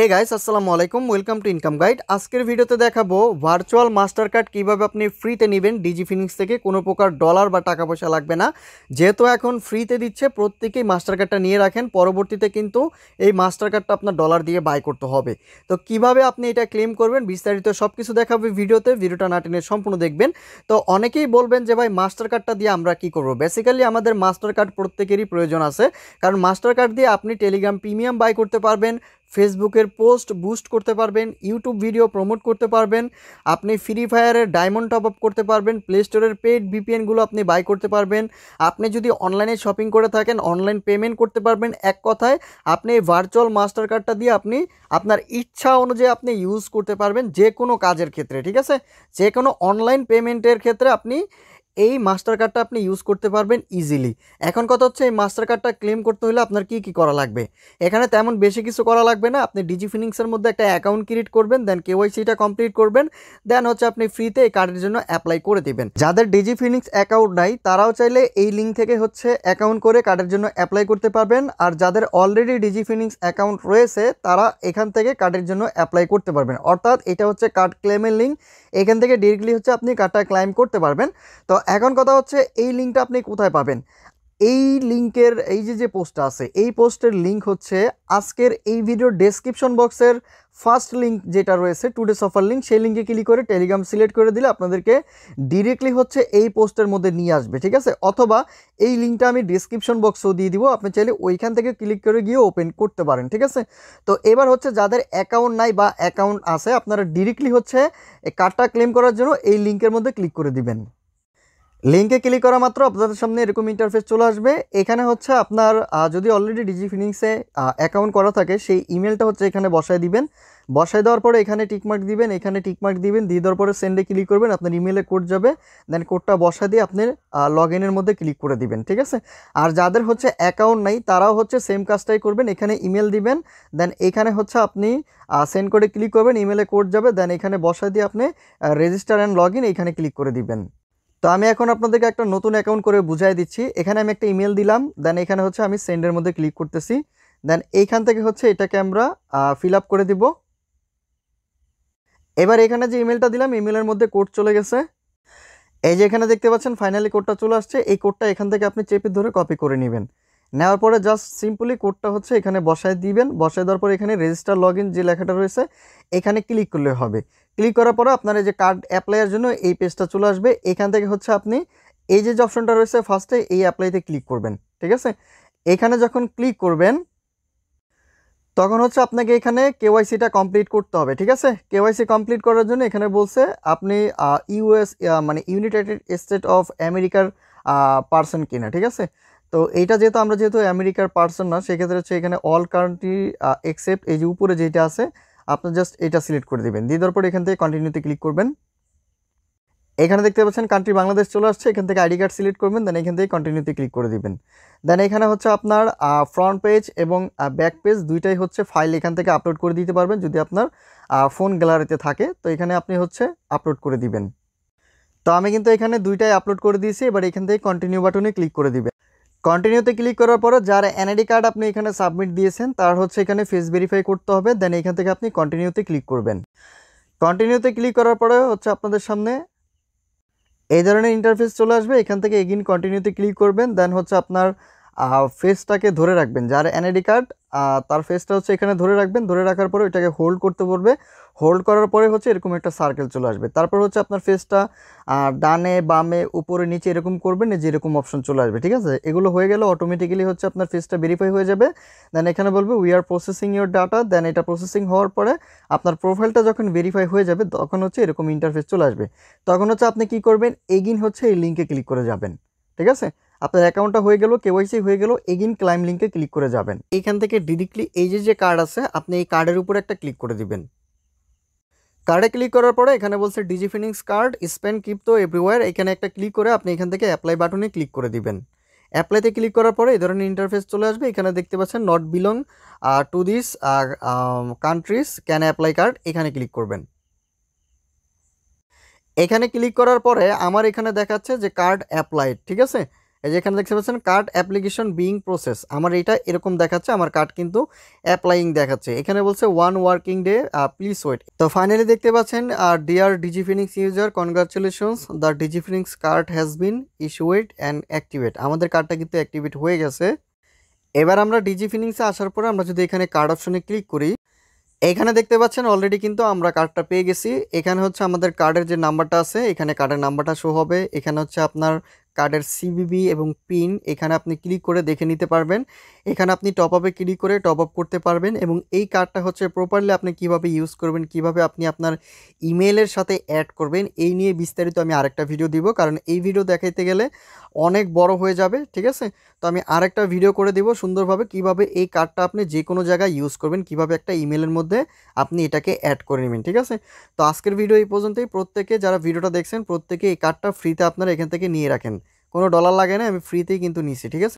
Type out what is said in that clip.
hey guys আসসালামু আলাইকুম welcome to income guide আজকের ভিডিওতে দেখাবো ভার্চুয়াল মাস্টার কার্ড কীভাবে আপনি ফ্রিতে নেবেন ডিজি ফিনিক্স থেকে কোনো প্রকার ডলার বা টাকা পয়সা লাগবে না যেহেতু এখন ফ্রিতে দিচ্ছে প্রত্যেকেই মাস্টার কার্ডটা নিয়ে রাখেন পরবর্তীতে কিন্তু এই মাস্টার কার্ডটা আপনার ডলার দিয়ে বাই করতে হবে তো কিভাবে আপনি এটা ক্লেম করবেন বিস্তারিত সব কিছু দেখাবে ভিডিওতে ভিডিওটা না টেনে সম্পূর্ণ দেখবেন তো অনেকেই বলবেন যে ভাই মাস্টার কার্ডটা দিয়ে আমরা কি করব বেসিক্যালি আমাদের মাস্টার কার্ড প্রত্যেকেরই প্রয়োজন আছে কারণ মাস্টার কার্ড দিয়ে আপনি টেলিগ্রাম প্রিমিয়াম বাই করতে পারবেন ফেসবুকের পোস্ট বুস্ট করতে পারবেন ইউটিউব ভিডিও প্রমোট করতে পারবেন আপনি ফ্রি ফায়ারের ডায়মন্ড টপ আপ করতে পারবেন প্লে স্টোরের পেড ভিপিএনগুলো আপনি বাই করতে পারবেন আপনি যদি অনলাইনে শপিং করে থাকেন অনলাইন পেমেন্ট করতে পারবেন এক কথায় আপনি ভার্চুয়াল মাস্টার কার্ডটা দিয়ে আপনি আপনার ইচ্ছা অনুযায়ী আপনি ইউজ করতে পারবেন যে কোনো কাজের ক্ষেত্রে ঠিক আছে যে কোনো অনলাইন পেমেন্টের ক্ষেত্রে আপনি এই মাস্টার কার্ডটা আপনি ইউজ করতে পারবেন ইজিলি এখন কথা হচ্ছে এই মাস্টার কার্ডটা ক্লেম করতে হলে আপনার কি কি করা লাগবে এখানে তেমন বেশি কিছু করা লাগবে না আপনি ডিজি ফিনিংসের মধ্যে একটা অ্যাকাউন্ট ক্রিয়েট করবেন দেন কেওয়াইসিটা কমপ্লিট করবেন দেন হচ্ছে আপনি ফ্রিতে এই কার্ডের জন্য অ্যাপ্লাই করে দিবেন যাদের ডিজি ফিনিক্স অ্যাকাউন্ট নাই তারাও চাইলে এই লিঙ্ক থেকে হচ্ছে অ্যাকাউন্ট করে কার্ডের জন্য অ্যাপ্লাই করতে পারবেন আর যাদের অলরেডি ডিজি ফিনিক্স অ্যাকাউন্ট রয়েছে তারা এখান থেকে কার্ডের জন্য অ্যাপ্লাই করতে পারবেন অর্থাৎ এটা হচ্ছে কার্ড ক্লেমের লিঙ্ক এখান থেকে ডিরেক্টলি হচ্ছে আপনি কার্ডটা ক্লাইম করতে পারবেন তো এখন কথা হচ্ছে এই লিঙ্কটা আপনি কোথায় পাবেন এই লিঙ্কের এই যে যে পোস্টটা আছে এই পোস্টের লিঙ্ক হচ্ছে আজকের এই ভিডিওর ডেসক্রিপশন বক্সের ফার্স্ট লিঙ্ক যেটা রয়েছে টুডে সফার লিঙ্ক সেই লিঙ্কে ক্লিক করে টেলিগ্রাম সিলেক্ট করে দিলে আপনাদেরকে ডিরেক্টলি হচ্ছে এই পোস্টের মধ্যে নিয়ে আসবে ঠিক আছে অথবা এই লিঙ্কটা আমি ডিসক্রিপশন বক্সও দিয়ে দিব আপনি চাইলে ওইখান থেকে ক্লিক করে গিয়ে ওপেন করতে পারেন ঠিক আছে তো এবার হচ্ছে যাদের অ্যাকাউন্ট নাই বা অ্যাকাউন্ট আছে আপনারা ডিরেক্টলি হচ্ছে কার্ডটা ক্লেম করার জন্য এই লিঙ্কের মধ্যে ক্লিক করে দিবেন লিঙ্কে ক্লিক করা মাত্র আপনাদের সামনে এরকম ইন্টারফেস চলে আসবে এখানে হচ্ছে আপনার যদি অলরেডি ডিজি ফিনিংসে অ্যাকাউন্ট করা থাকে সেই ইমেলটা হচ্ছে এখানে বসায় দিবেন বসায় দেওয়ার পরে এখানে টিকমার্ক দিবেন এখানে টিকমার্ক দিবেন দিয়ে দেওয়ার পরে সেন্ডে ক্লিক করবেন আপনার ইমেলে কোড যাবে দেন কোডটা বসা দিয়ে আপনার লগ ইনের মধ্যে ক্লিক করে দিবেন ঠিক আছে আর যাদের হচ্ছে অ্যাকাউন্ট নাই তারাও হচ্ছে সেম কাজটাই করবেন এখানে ইমেল দিবেন দেন এখানে হচ্ছে আপনি সেন্ড করে ক্লিক করবেন ইমেলে কোড যাবে দেন এখানে বসা দিয়ে আপনি রেজিস্টার অ্যান্ড লগ ইন এখানে ক্লিক করে দিবেন তো আমি এখন আপনাদেরকে একটা নতুন অ্যাকাউন্ট করে বুঝাই দিচ্ছি এখানে আমি একটা ইমেল দিলাম দেন এখানে হচ্ছে আমি সেন্ডের মধ্যে ক্লিক করতেছি দেন এইখান থেকে হচ্ছে এটাকে আমরা ফিল আপ করে দিব এবার এখানে যে ইমেলটা দিলাম ইমেলের মধ্যে কোড চলে গেছে এই যে এখানে দেখতে পাচ্ছেন ফাইনালি কোডটা চলে আসছে এই কোডটা এখান থেকে আপনি চেপে ধরে কপি করে নেবেন নেওয়ার পরে জাস্ট সিম্পলি কোডটা হচ্ছে এখানে বসায় দিবেন বসায় দেওয়ার পর এখানে রেজিস্টার লগ যে লেখাটা রয়েছে এখানে ক্লিক করলে হবে ক্লিক করার পরে আপনার এই যে কার্ড অ্যাপ্লাইয়ের জন্য এই পেজটা চলে আসবে এখান থেকে হচ্ছে আপনি এই যে যে অপশনটা রয়েছে ফার্স্টে এই অ্যাপ্লাইতে ক্লিক করবেন ঠিক আছে এখানে যখন ক্লিক করবেন তখন হচ্ছে আপনাকে এখানে কেওয়াইসিটা কমপ্লিট করতে হবে ঠিক আছে কেওয়াইসি কমপ্লিট করার জন্য এখানে বলছে আপনি ইউএস মানে ইউনাইটেড স্টেট অফ আমেরিকার পার্সন কিনা ঠিক আছে তো এইটা যেহেতু আমরা যেহেতু আমেরিকার পার্সন না সেক্ষেত্রে হচ্ছে এখানে অল কান্ট্রি এক্সেপ্ট এই যে উপরে যেটা আছে আপনার জাস্ট এটা সিলেক্ট করে দেবেন দিয়ে দেওয়ার পর এখান থেকে কন্টিনিউতে ক্লিক করবেন এখানে দেখতে পাচ্ছেন কান্ট্রি বাংলাদেশ চলে আসছে এখান থেকে আইডি কার্ড সিলেক্ট করবেন দেন এখান থেকে কন্টিনিউতে ক্লিক করে দিবেন দেন এখানে হচ্ছে আপনার ফ্রন্ট পেজ এবং ব্যাক পেজ দুইটাই হচ্ছে ফাইল এখান থেকে আপলোড করে দিতে পারবেন যদি আপনার ফোন গ্যালারিতে থাকে তো এখানে আপনি হচ্ছে আপলোড করে দিবেন তো আমি কিন্তু এখানে দুইটাই আপলোড করে দিয়েছি এবার এখান থেকে কন্টিনিউ বাটনে ক্লিক করে দিবে কন্টিনিউতে ক্লিক করার পর যার এনআইডি কার্ড আপনি এখানে সাবমিট দিয়েছেন তার হচ্ছে এখানে ফেস ভেরিফাই করতে হবে দেন এখান থেকে আপনি কন্টিনিউতে ক্লিক করবেন কন্টিনিউতে ক্লিক করার পরে হচ্ছে আপনাদের সামনে এই ধরনের ইন্টারফেস চলে আসবে এখান থেকে এগিন কন্টিনিউতে ক্লিক করবেন দেন হচ্ছে আপনার ফেসটাকে ধরে রাখবেন যার এনআইডি কার্ড তার ফেসটা হচ্ছে এখানে ধরে রাখবেন ধরে রাখার পরে ওইটাকে হোল্ড করতে বলবে হোল্ড করার পরে হচ্ছে এরকম একটা সার্কেল চলে আসবে তারপর হচ্ছে আপনার ফেসটা ডানে বামে উপরে নিচে এরকম করবেন যে এরকম অপশন চলে আসবে ঠিক আছে এগুলো হয়ে গেলে অটোমেটিক্যালি হচ্ছে আপনার ফেসটা ভেরিফাই হয়ে যাবে দেন এখানে বলবে we are processing your data then এটা প্রসেসিং হওয়ার পরে আপনার প্রোফাইলটা যখন ভেরিফাই হয়ে যাবে তখন হচ্ছে এরকম ইন্টারফেস চলে আসবে তখন হচ্ছে আপনি কি করবেন এগিন হচ্ছে এই লিঙ্কে ক্লিক করে যাবেন ঠিক আছে আপনার অ্যাকাউন্টটা হয়ে গেল কেওয়াইসি হয়ে গেল এগিন ক্লাইম লিঙ্কে ক্লিক করে যাবেন এইখান থেকে ডিরেক্টলি এই যে যে কার্ড আছে আপনি এই কার্ডের উপরে একটা ক্লিক করে দিবেন কার্ডে ক্লিক করার পরে এখানে বলছে DigiFinex card spend crypto everywhere এখানে একটা ক্লিক করে আপনি এখান থেকে অ্যাপ্লাই বাটনে ক্লিক করে দিবেন অ্যাপ্লাইতে ক্লিক করার পরে এই ধরনের ইন্টারফেস চলে আসবে এখানে দেখতে পাচ্ছেন not belong to this countries can apply card এখানে ক্লিক করবেন এখানে ক্লিক করার পরে আমার এখানে দেখাচ্ছে যে কার্ড অ্যাপ্লাইড ঠিক আছে এই যে এখানে দেখতে পাচ্ছেন কার্ড অ্যাপ্লিকেশন বিং প্রসেস আমার এটা এরকম দেখাচ্ছে আমার কার্ড কিন্তু অ্যাপ্লাইং দেখাচ্ছে এখানে বলছে one working day please wait তো ফাইনালি দেখতে পাচ্ছেন আর DigiFinex user congratulations the DigiFinex card has been issued and activate আমাদের কার্ডটা কিন্তু অ্যাক্টিভেট হয়ে গেছে এবার আমরা ডিজি ফিনিক্সে আসার পরে আমরা যদি এখানে কার্ড অপশনে ক্লিক করি এখানে দেখতে পাচ্ছেন অলরেডি কিন্তু আমরা কার্ডটা পেয়ে গেছি এখানে হচ্ছে আমাদের কার্ডের যে নাম্বারটা আছে এখানে কার্ডের নাম্বারটা শো হবে এখানে হচ্ছে আপনার কার্ডের সিবিবি এবং পিন এখানে আপনি ক্লিক করে দেখে নিতে পারবেন এখানে আপনি টপ আপে ক্লিক করে টপ আপ করতে পারবেন এবং এই কার্ডটা হচ্ছে প্রপারলি আপনি কিভাবে ইউজ করবেন কিভাবে আপনি আপনার ইমেলের সাথে অ্যাড করবেন এই নিয়ে বিস্তারিত আমি আরেকটা ভিডিও দিব কারণ এই ভিডিও দেখাইতে গেলে অনেক বড় হয়ে যাবে ঠিক আছে তো আমি আরেকটা ভিডিও করে দিব সুন্দরভাবে কিভাবে এই কার্ডটা আপনি যে কোনো জায়গায় ইউজ করবেন কিভাবে একটা ইমেলের মধ্যে আপনি এটাকে অ্যাড করে নেবেন ঠিক আছে তো আজকের ভিডিও এই পর্যন্তই প্রত্যেকে যারা ভিডিওটা দেখছেন প্রত্যেকে এই কার্ডটা ফ্রিতে আপনারা এখান থেকে নিয়ে রাখেন কোনো ডলার লাগে না আমি ফ্রিতেই কিন্তু নিচ্ছি ঠিক আছে